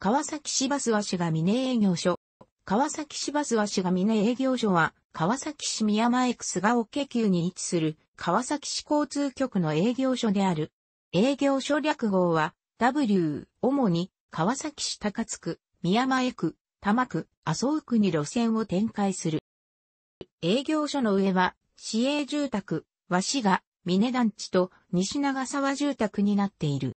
川崎市バス和紙が峰営業所。川崎市バス和紙が峰営業所は、川崎市宮山区菅桶急に位置する、川崎市交通局の営業所である。営業所略号は、W、主に、川崎市高津区、宮前区、多摩区、麻生区に路線を展開する。営業所の上は、市営住宅、和紙が、峰団地と西長沢住宅になっている。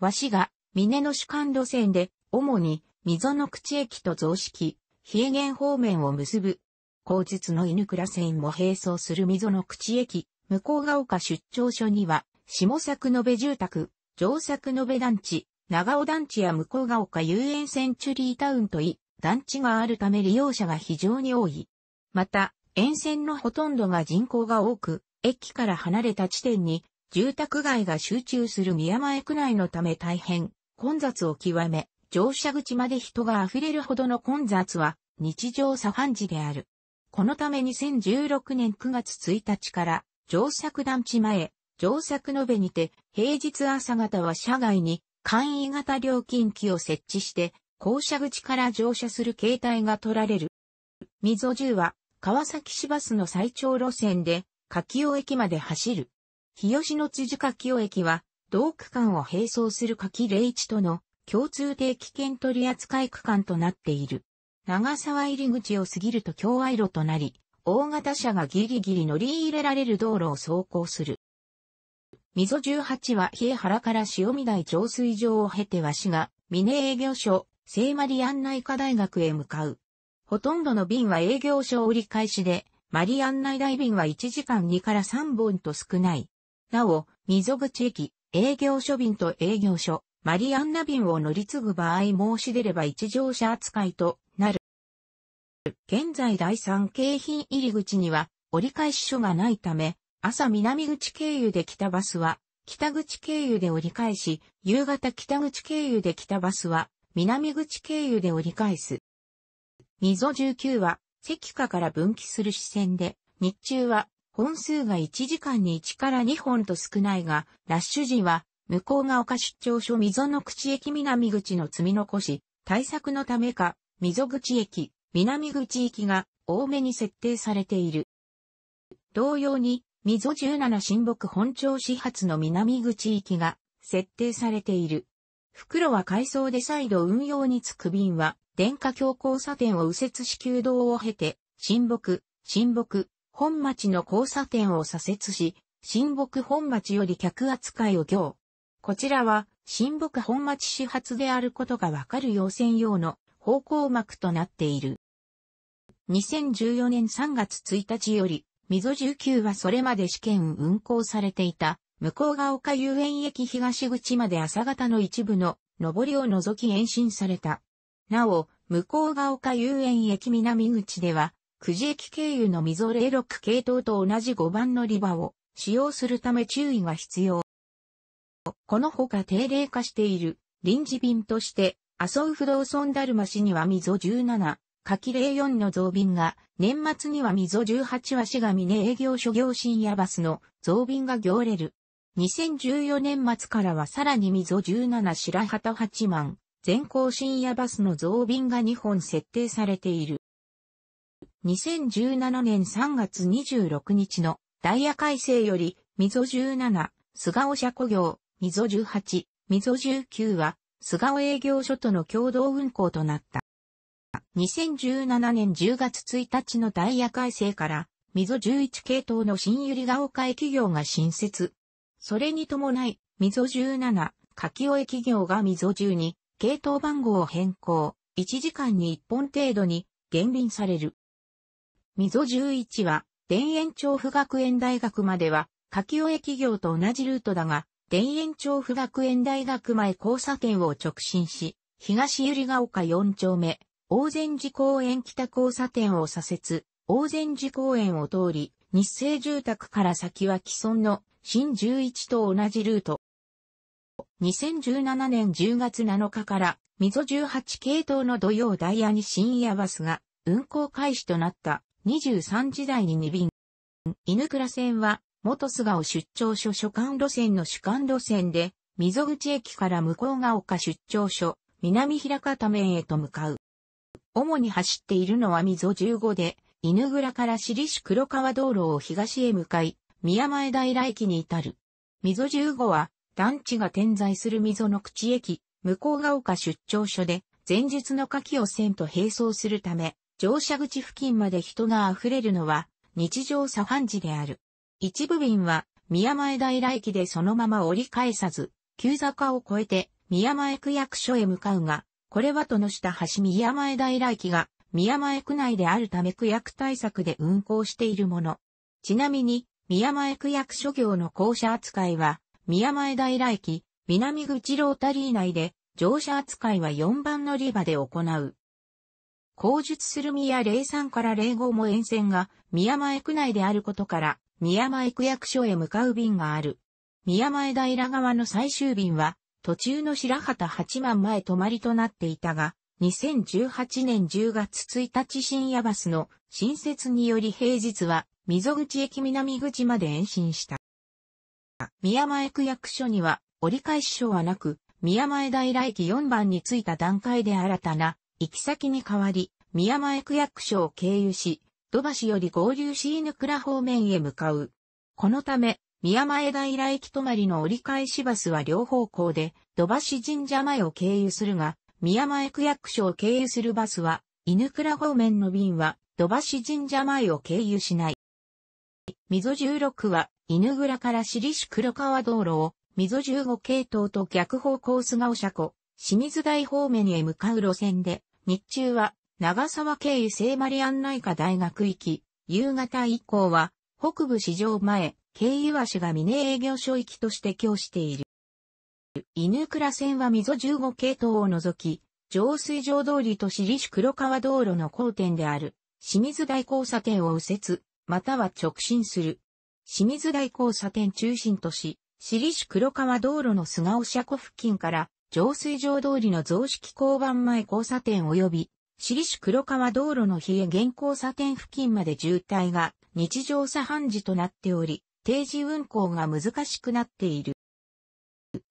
和紙が、峰の主幹路線で、主に溝の口駅と増式、比叡方面を結ぶ。後日の犬倉線も並走する溝の口駅、向こうが丘出張所には、下作延べ住宅、上作延べ団地、長尾団地や向こうが丘遊園センチュリータウンとい、団地があるため利用者が非常に多い。また、沿線のほとんどが人口が多く、駅から離れた地点に、住宅街が集中する宮前区内のため大変、混雑を極め、乗車口まで人が溢れるほどの混雑は日常茶飯事である。このため2016年9月1日から乗作団地前、乗作延べにて平日朝方は車外に簡易型料金機を設置して降車口から乗車する形態が取られる。溝10は川崎市バスの最長路線で柿尾駅まで走る。日吉の辻柿尾駅は同区間を並走する柿01との共通定期券取扱区間となっている。長沢入口を過ぎると共愛路となり、大型車がギリギリ乗り入れられる道路を走行する。溝18は平原から塩見台浄水場を経て和紙が、峰営業所、聖マリアン内科大学へ向かう。ほとんどの便は営業所を折り返しで、マリアン内大便は1時間2から3本と少ない。なお、溝口駅、営業所便と営業所、マリアンナ便を乗り継ぐ場合申し出れば一乗車扱いとなる。現在第3京浜入り口には折り返し所がないため、朝南口経由で来たバスは北口経由で折り返し、夕方北口経由で来たバスは南口経由で折り返す。溝19は赤下から分岐する支線で、日中は本数が1時間に1から2本と少ないが、ラッシュ時は向こうが丘出張所溝の口駅南口の積み残し、対策のためか、溝口駅、南口行きが多めに設定されている。同様に、溝17新木本町始発の南口行きが設定されている。袋は改装で再度運用につく便は、電化橋交差点を右折し旧道を経て、新木、新木、本町の交差点を左折し、新木本町より客扱いを行。こちらは、新北本町始発であることがわかる要線用の方向幕となっている。2014年3月1日より、溝19はそれまで試験運行されていた、向ヶ丘遊園駅東口まで朝方の一部の上りを除き延伸された。なお、向ヶ丘遊園駅南口では、久慈駅経由の溝06系統と同じ5番乗り場を使用するため注意が必要。このほか定例化している臨時便として、麻生不動村だるま市には溝17、柿04の増便が、年末には溝18は市が峰営業所業深夜バスの増便が行れる。2014年末からはさらに溝17白旗8万、全校深夜バスの増便が2本設定されている。2017年3月26日のダイヤ改正より、溝17、菅尾社古業、溝18、溝19は、菅尾営業所との共同運行となった。2017年10月1日のダイヤ改正から、溝11系統の新百合ヶ丘駅業が新設。それに伴い、溝17、柿尾駅業が溝12、系統番号を変更、1時間に1本程度に減便される。溝11は、田園調布学園大学までは、柿尾駅業と同じルートだが、田園調布学園大学前交差点を直進し、東百合ヶ丘4丁目、大善寺公園北交差点を左折、大善寺公園を通り、日清住宅から先は既存の新11と同じルート。2017年10月7日から、溝18系統の土曜ダイヤに深夜バスが運行開始となった23時台に2便。犬倉線は元菅生出張所所管路線の主管路線で、溝口駅から向こうが丘出張所、南平方面へと向かう。主に走っているのは溝15で、犬倉から尻市黒川道路を東へ向かい、宮前平駅に至る。溝15は、団地が点在する溝の口駅、向こうが丘出張所で、前日の夏季を線と並走するため、乗車口付近まで人が溢れるのは、日常茶飯事である。一部便は宮前平駅でそのまま折り返さず、急坂を越えて宮前区役所へ向かうが、これはとの下橋宮前平駅が宮前区内であるため区役対策で運行しているもの。ちなみに、宮前区役所業の校舎扱いは、宮前平駅、南口ロータリー内で、乗車扱いは4番乗り場で行う。工述する宮03から05も沿線が宮前区内であることから、宮前区役所へ向かう便がある。宮前平側の最終便は、途中の白旗八万前泊まりとなっていたが、2018年10月1日深夜バスの新設により平日は溝口駅南口まで延伸した。宮前区役所には折り返し所はなく、宮前平駅4番に着いた段階で新たな行き先に変わり、宮前区役所を経由し、土橋より合流し犬倉方面へ向かう。このため、宮前平駅止まりの折り返しバスは両方向で、土橋神社前を経由するが、宮前区役所を経由するバスは、犬倉方面の便は、土橋神社前を経由しない。溝16は、犬倉から尻市黒川道路を、溝15系統と逆方向菅尾車庫、清水台方面へ向かう路線で、日中は長沢経聖マリアン内科大学行き、夕方以降は、北部市場前、経由足が峰営業所行きとして供している。犬倉線は溝15系統を除き、上水上通りと市立黒川道路の交点である、清水台交差点を右折、または直進する。清水台交差点中心とし、市立黒川道路の菅尾車庫付近から、上水上通りの増式交番前交差点及び、市立黒川道路の冷え現行差点付近まで渋滞が日常茶飯事となっており、定時運行が難しくなっている。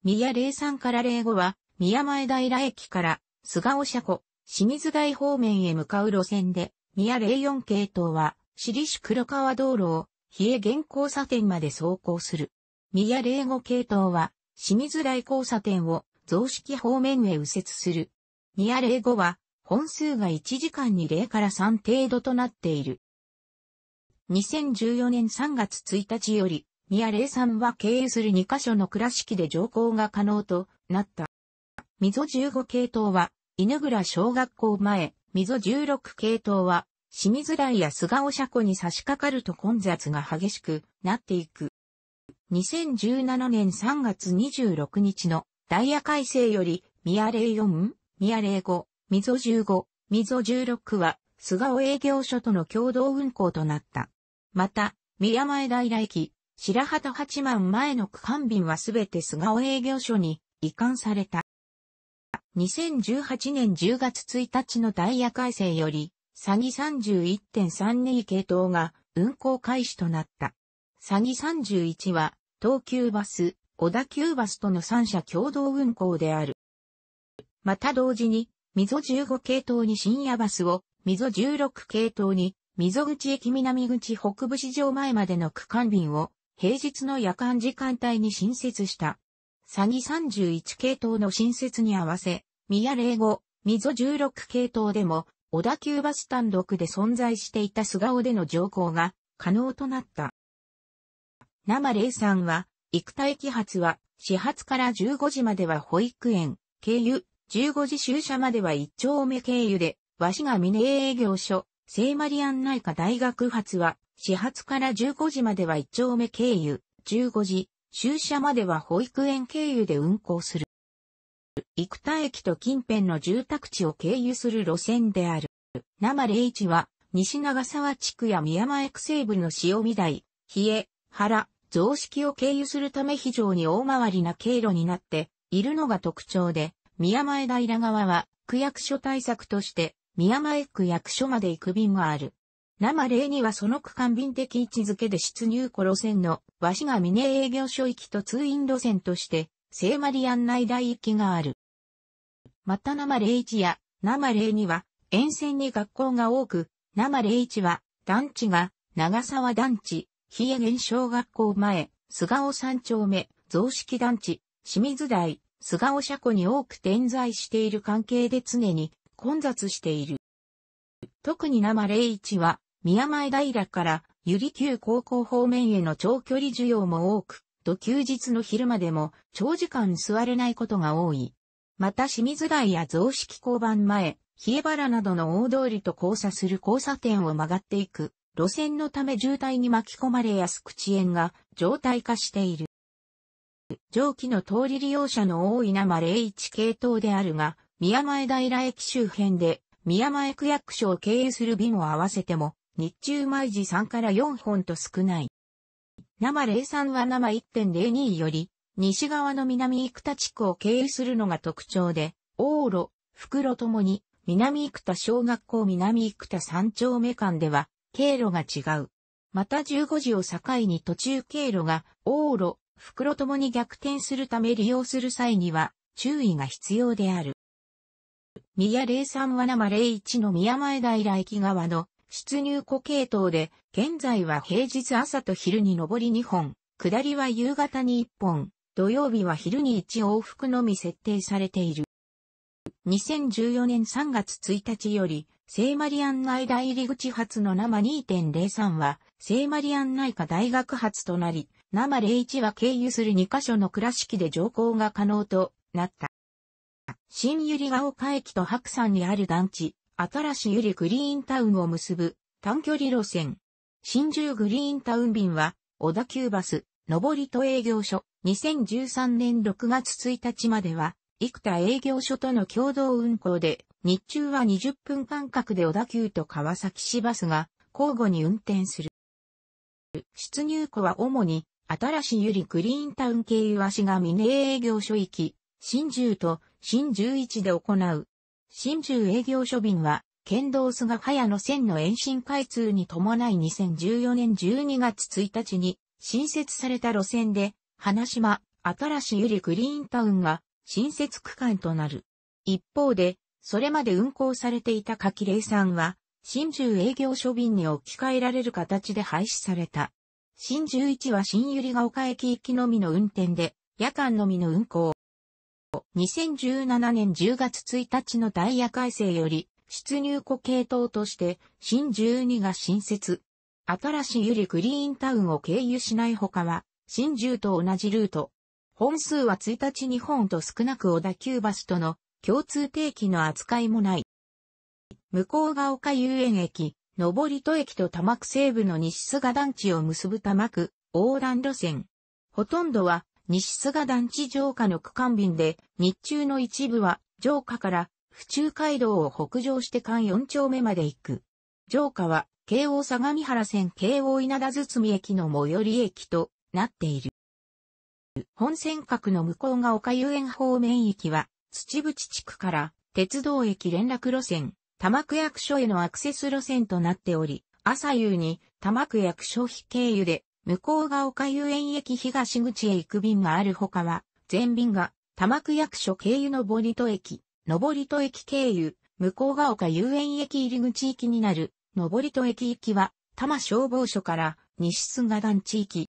宮03から05は、宮前平駅から菅尾車庫、清水台方面へ向かう路線で、宮04系統は、市立黒川道路を、冷え現交差点まで走行する。宮05系統は、清水台交差点を、増式方面へ右折する。宮05は、本数が1時間に0から3程度となっている。2014年3月1日より、宮礼さんは経由する2カ所の倉敷で乗降が可能となった。溝15系統は、犬倉小学校前、溝16系統は、清水台や菅尾車庫に差し掛かると混雑が激しくなっていく。2017年3月26日のダイヤ改正より、宮礼4、宮礼5、溝15、溝16は、菅尾営業所との共同運行となった。また、宮前平駅、白旗八幡前の区間便はすべて菅尾営業所に移管された。2018年10月1日のダイヤ改正より、詐欺31.32系統が運行開始となった。詐欺31は、東急バス、小田急バスとの3社共同運行である。また同時に、溝15系統に深夜バスを、溝16系統に、溝口駅南口北部市場前までの区間便を、平日の夜間時間帯に新設した。詐欺31系統の新設に合わせ、宮霊後、溝16系統でも、小田急バス単独で存在していた菅尾での乗降が可能となった。生さ3は、育体揮発は、始発から15時までは保育園、経由、15時終社までは一丁目経由で、紙が峰営業所、聖マリアン内科大学発は、始発から15時までは一丁目経由、15時、終社までは保育園経由で運行する。生田駅と近辺の住宅地を経由する路線である。生イチは、西長沢地区や宮前区西部の塩見台、比え、原、増式を経由するため非常に大回りな経路になっているのが特徴で、宮前平川は、区役所対策として、宮前区役所まで行く便がある。生例にはその区間便的位置づけで出入庫路線の、紙が峰営業所行きと通院路線として、聖マリアン内大行きがある。また生例1や、生例には、沿線に学校が多く、生例1は、団地が、長沢団地、日叡小学校前、菅尾三丁目、雑式団地、清水台、菅尾車庫に多く点在している関係で常に混雑している。特に生01は、宮前平から百合急高校方面への長距離需要も多く、と休日の昼間でも長時間座れないことが多い。また清水台や増式交番前、冷え原などの大通りと交差する交差点を曲がっていく路線のため渋滞に巻き込まれやすく遅延が常態化している。上記の通り利用者の多い生01系統であるが、宮前平駅周辺で、宮前区役所を経由する便を合わせても、日中毎時3から4本と少ない。生03は生1.02より、西側の南生田地区を経由するのが特徴で、往路、袋ともに、南生田小学校南生田三丁目間では、経路が違う。また15時を境に途中経路が、往路、袋ともに逆転するため利用する際には注意が必要である。宮03は生01の宮前平駅側の出入庫系統で、現在は平日朝と昼に上り2本、下りは夕方に1本、土曜日は昼に1往復のみ設定されている。2014年3月1日より、聖マリアン内大入り口発の生2.03は、聖マリアン内科大学発となり、生01は経由する2カ所の倉敷で乗降が可能となった。新百合ヶ丘駅と白山にある団地、新し百合グリーンタウンを結ぶ短距離路線。新宿グリーンタウン便は、小田急バス、上りと営業所、2013年6月1日までは、幾田営業所との共同運行で、日中は20分間隔で小田急と川崎市バスが交互に運転する。出入庫は主に、新しゆりクリーンタウン経由足が峰営業所行き、新十と新十一で行う。新十営業所便は、県道菅早の線の延伸開通に伴い2014年12月1日に新設された路線で、花島、新しゆりクリーンタウンが新設区間となる。一方で、それまで運行されていた柿霊山は、新十営業所便に置き換えられる形で廃止された。新十一は新百合ヶ丘駅行きのみの運転で、夜間のみの運行。2017年10月1日のダイヤ改正より、出入庫系統として、新十二が新設。新しい百合グリーンタウンを経由しない他は、新十と同じルート。本数は1日日本と少なく小田急バスとの共通定期の扱いもない。向こうが丘遊園駅、上り戸駅と多摩区西部の西菅団地を結ぶ多摩区横断路線。ほとんどは西菅団地城下の区間便で、日中の一部は城下から府中街道を北上して間4丁目まで行く。城下は京王相模原線京王稲田堤駅の最寄り駅となっている。本線角の向こうが丘遊園方面駅は土淵地区から鉄道駅連絡路線多摩区役所へのアクセス路線となっており、朝夕に多摩区役所費経由で、向こうが丘遊園駅東口へ行く便があるほかは、全便が多摩区役所経由上り戸駅、上り戸駅経由、向こうが丘遊園駅入り口行きになる、上り戸駅行きは、多摩消防署から西菅団地域。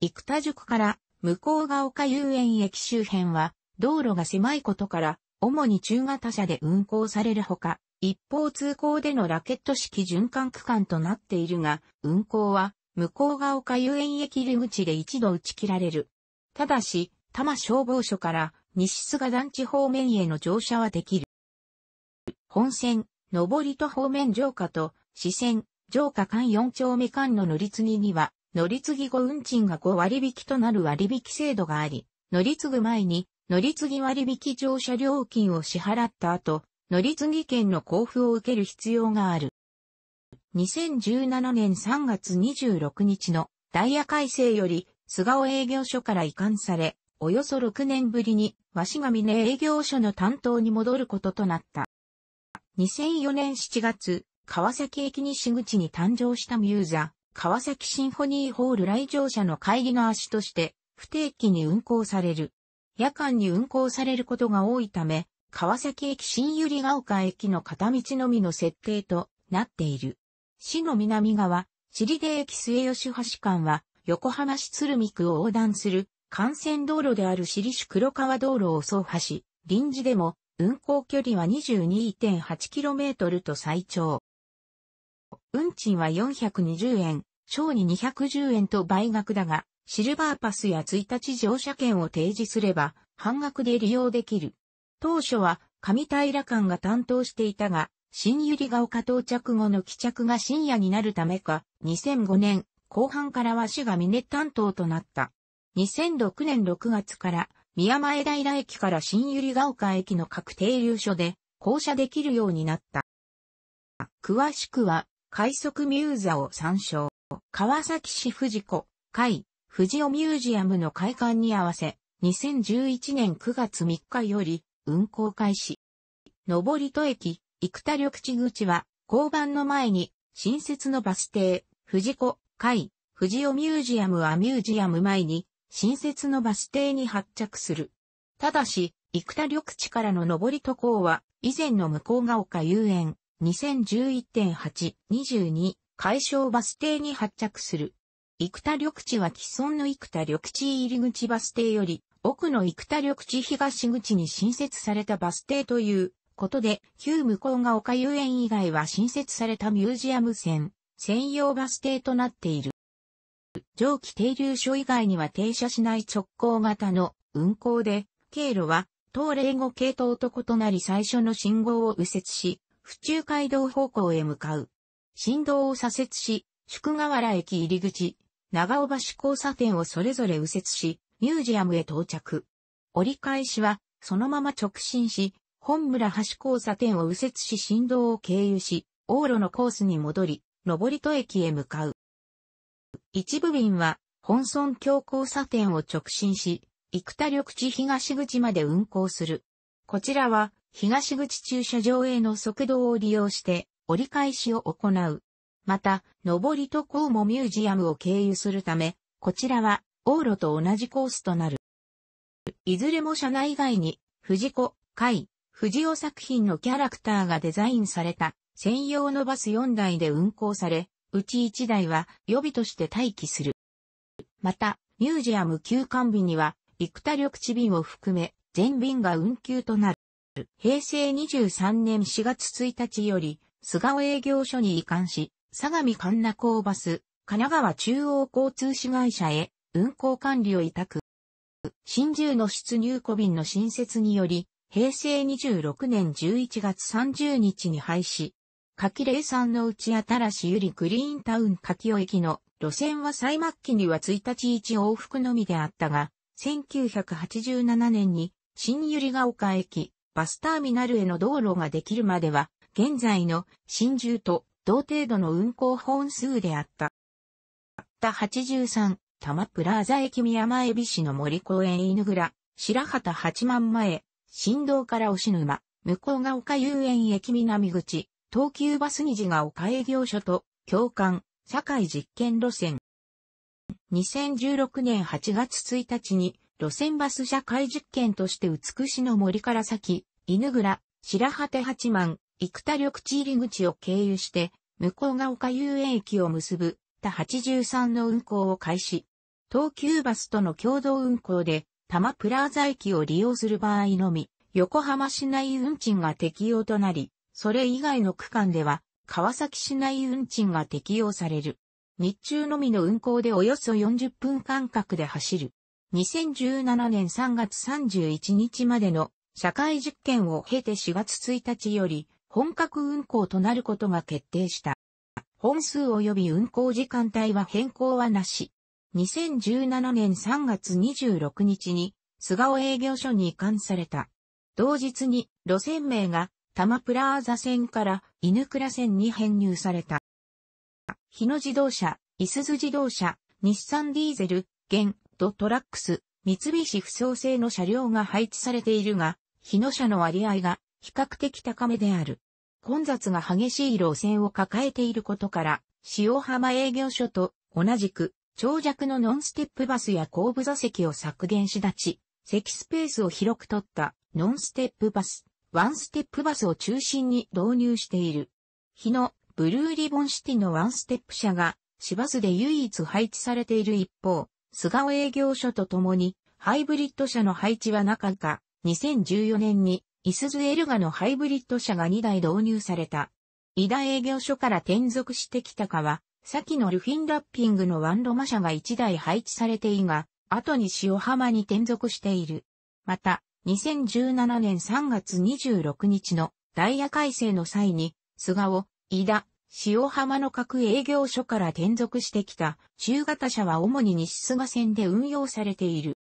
生田塾から向こうが丘遊園駅周辺は、道路が狭いことから、主に中型車で運行されるほか、一方通行でのラケット式循環区間となっているが、運行は、向こうが丘遊園駅入り口で一度打ち切られる。ただし、多摩消防署から西菅団地方面への乗車はできる。本線、上りと方面上下と、支線、上下間4丁目間の乗り継ぎには、乗り継ぎ後運賃が5割引となる割引制度があり、乗り継ぐ前に乗り継ぎ割引乗車料金を支払った後、乗り継ぎ券の交付を受ける必要がある。2017年3月26日のダイヤ改正より、菅尾営業所から移管され、およそ6年ぶりに、鷲神根営業所の担当に戻ることとなった。2004年7月、川崎駅西口に誕生したミューザ、川崎シンフォニーホール来場者の会議の足として、不定期に運行される。夜間に運行されることが多いため、川崎駅新百合ヶ丘駅の片道のみの設定となっている。市の南側、尻出駅末吉橋間は、横浜市鶴見区を横断する幹線道路である市黒川道路を走破し、臨時でも運行距離は 22.8km と最長。運賃は420円、小に210円と倍額だが、シルバーパスや1日乗車券を提示すれば、半額で利用できる。当初は、上平間が担当していたが、新百合ヶ丘到着後の帰着が深夜になるためか、2005年後半からは市が峰担当となった。2006年6月から、宮前平駅から新百合ヶ丘駅の各停留所で、降車できるようになった。詳しくは、快速ミューザを参照。川崎市富士子、海、富士尾ミュージアムの開館に合わせ、2011年9月3日より運行開始。上戸駅、生田緑地口は、交番の前に、新設のバス停、富士子、海、富士尾ミュージアムはミュージアム前に、新設のバス停に発着する。ただし、生田緑地からの上戸渡は、以前の向こうが丘遊園、2011.8、22、解消バス停に発着する。生田緑地は既存の生田緑地入口バス停より、奥の生田緑地東口に新設されたバス停ということで、旧向こうが丘遊園以外は新設されたミュージアム線、専用バス停となっている。上記停留所以外には停車しない直行型の運行で、経路は、東霊5系統と異なり最初の信号を右折し、府中街道方向へ向かう。振動を左折し、宿河原駅入り口、長尾橋交差点をそれぞれ右折し、ミュージアムへ到着。折り返しは、そのまま直進し、本村橋交差点を右折し振動を経由し、往路のコースに戻り、登戸駅へ向かう。一部便は、本村橋交差点を直進し、生田緑地東口まで運行する。こちらは、東口駐車場への側道を利用して、折り返しを行う。また、上りとコーモミュージアムを経由するため、こちらは、往路と同じコースとなる。いずれも車内外に、藤子、海、藤尾作品のキャラクターがデザインされた、専用のバス4台で運行され、うち1台は予備として待機する。また、ミュージアム休館日には、幾多緑地便を含め、全便が運休となる。平成23年4月1日より、菅尾営業所に移管し、相模神奈港バス、神奈川中央交通市会社へ運行管理を委託。新住の出入庫便の新設により、平成26年11月30日に廃止。柿霊山の内新しゆりグリーンタウン柿尾駅の路線は最末期には1日1往復のみであったが、1987年に新ゆりが丘駅、バスターミナルへの道路ができるまでは、現在の新住と同程度の運行本数であった。た83、摩プラザ駅宮前美市の森公園犬倉、白旗八万前、新道から押し沼、向こうが丘遊園駅南口、東急バス虹が丘営業所と、共感、社会実験路線。2016年8月1日に、路線バス社会実験として美しの森から先、犬倉、白旗八万、生田緑地入り口を経由して、向こうが丘遊園駅を結ぶ、た83の運行を開始。東急バスとの共同運行で、多摩プラザ駅を利用する場合のみ、横浜市内運賃が適用となり、それ以外の区間では、川崎市内運賃が適用される。日中のみの運行でおよそ40分間隔で走る。2017年3月31日までの社会実験を経て4月1日より本格運行となることが決定した。本数及び運行時間帯は変更はなし。2017年3月26日に、菅尾営業所に移管された。同日に路線名が多摩プラーザ線から犬倉線に編入された。日野自動車、いすず自動車、日産ディーゼル、ゲン、ドトラックス、三菱不創製の車両が配置されているが、日野車の割合が比較的高めである。混雑が激しい路線を抱えていることから、塩浜営業所と同じく、長尺のノンステップバスや後部座席を削減し立ち、席スペースを広く取ったノンステップバス、ワンステップバスを中心に導入している。日のブルーリボンシティのワンステップ車が、市バスで唯一配置されている一方、菅尾営業所とともに、ハイブリッド車の配置はなかった。2014年にイスズエルガのハイブリッド車が2台導入された。イダ営業所から転属してきたかは、先のルフィンラッピングのワンロマ車が1台配置されていが、後に塩浜に転属している。また、2017年3月26日のダイヤ改正の際に、菅尾、イ田、塩浜の各営業所から転属してきた中型車は主に西菅線で運用されている。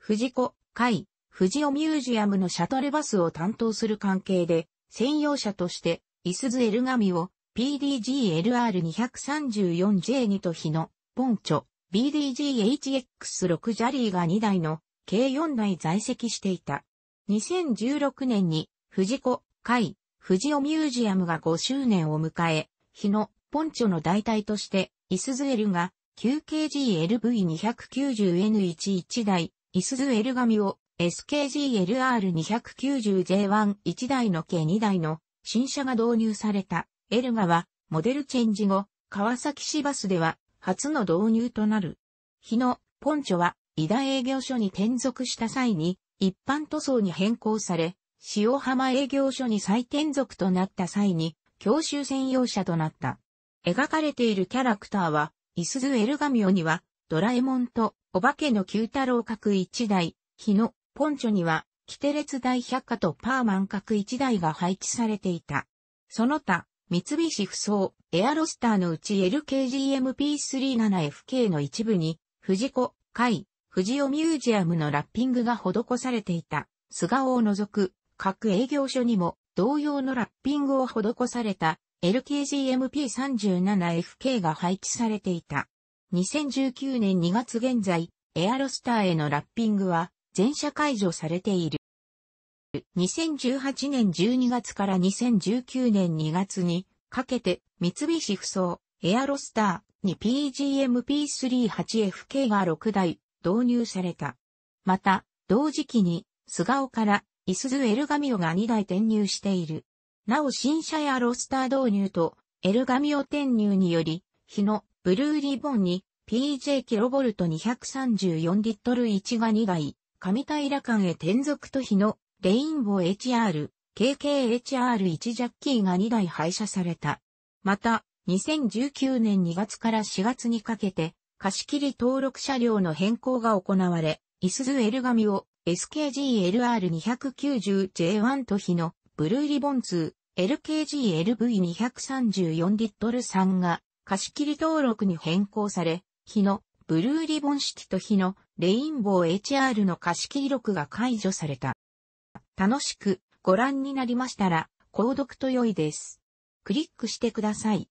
藤子、海、富士尾ミュージアムのシャトルバスを担当する関係で、専用車として、イスズエルガミを PDG-LR234J2 と日のポンチョ BDG-HX6 ジャリーが2台の計4台在籍していた。2016年に富士子、海、富士尾ミュージアムが5周年を迎え、日のポンチョの代替として、イスズエルが q k g l v 2 9 0 n 1 1台、イスズエルガミを SKGLR290J11 台の計2台の新車が導入されたエルガはモデルチェンジ後、川崎市バスでは初の導入となる。日野、ポンチョは、伊田営業所に転属した際に、一般塗装に変更され、塩浜営業所に再転属となった際に、教習専用車となった。描かれているキャラクターは、イスズ・エルガミオには、ドラえもんと、お化けの九太郎角一台、日野、ポンチョには、キテレツ大百科とパーマン角1台が配置されていた。その他、三菱不装、エアロスターのうち LKGMP37FK の一部に、藤子、海、藤尾ミュージアムのラッピングが施されていた、菅尾を除く、各営業所にも、同様のラッピングを施された、LKGMP37FK が配置されていた。2019年2月現在、エアロスターへのラッピングは、全社解除されている。2018年12月から2019年2月にかけて三菱ふそう、エアロスターに PGMP38FK が6台導入された。また、同時期に菅尾からイスズエルガミオが2台転入している。なお新車エアロスター導入とエルガミオ転入により、日のブルーリボンに PJ キロボルト234リットル1が2台、上平間へ転属と比のレインボー HR、KKHR1 ジャッキーが2台廃車された。また、2019年2月から4月にかけて、貸切登録車両の変更が行われ、イスズエルガミを SKGLR290J1 と比のブルーリボン2、LKGLV234 リットル3が貸切登録に変更され、日のブルーリボン式と日のレインボー HR の貸し記録が解除された。楽しくご覧になりましたら、購読と良いです。クリックしてください。